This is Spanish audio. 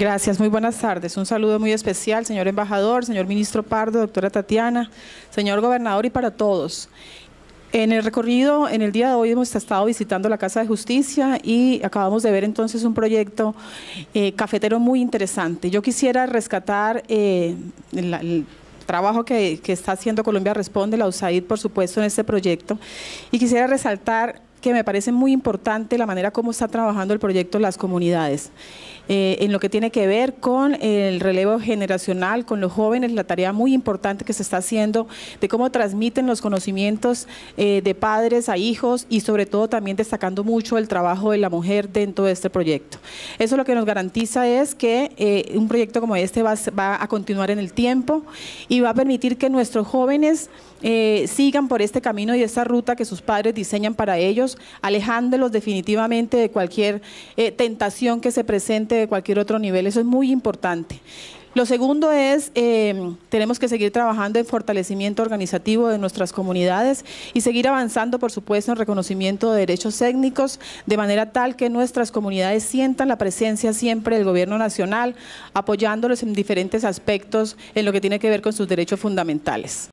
Gracias, muy buenas tardes. Un saludo muy especial, señor embajador, señor ministro Pardo, doctora Tatiana, señor gobernador y para todos. En el recorrido, en el día de hoy hemos estado visitando la Casa de Justicia y acabamos de ver entonces un proyecto eh, cafetero muy interesante. Yo quisiera rescatar eh, el, trabajo que, que está haciendo Colombia Responde, la USAID, por supuesto, en este proyecto, y quisiera resaltar que me parece muy importante la manera como está trabajando el proyecto Las Comunidades. Eh, en lo que tiene que ver con el relevo generacional, con los jóvenes, la tarea muy importante que se está haciendo de cómo transmiten los conocimientos eh, de padres a hijos y sobre todo también destacando mucho el trabajo de la mujer dentro de este proyecto. Eso lo que nos garantiza es que eh, un proyecto como este va, a continuar en el tiempo y va a permitir que nuestros jóvenes sigan por este camino y esta ruta que sus padres diseñan para ellos alejándolos definitivamente de cualquier eh, tentación que se presente, de cualquier otro nivel. Eso es muy importante. Lo segundo es, eh, tenemos que seguir trabajando en fortalecimiento organizativo de nuestras comunidades y seguir avanzando, por supuesto, en reconocimiento de derechos técnicos, de manera tal que nuestras comunidades sientan la presencia siempre del Gobierno Nacional, apoyándolos en diferentes aspectos en lo que tiene que ver con sus derechos fundamentales.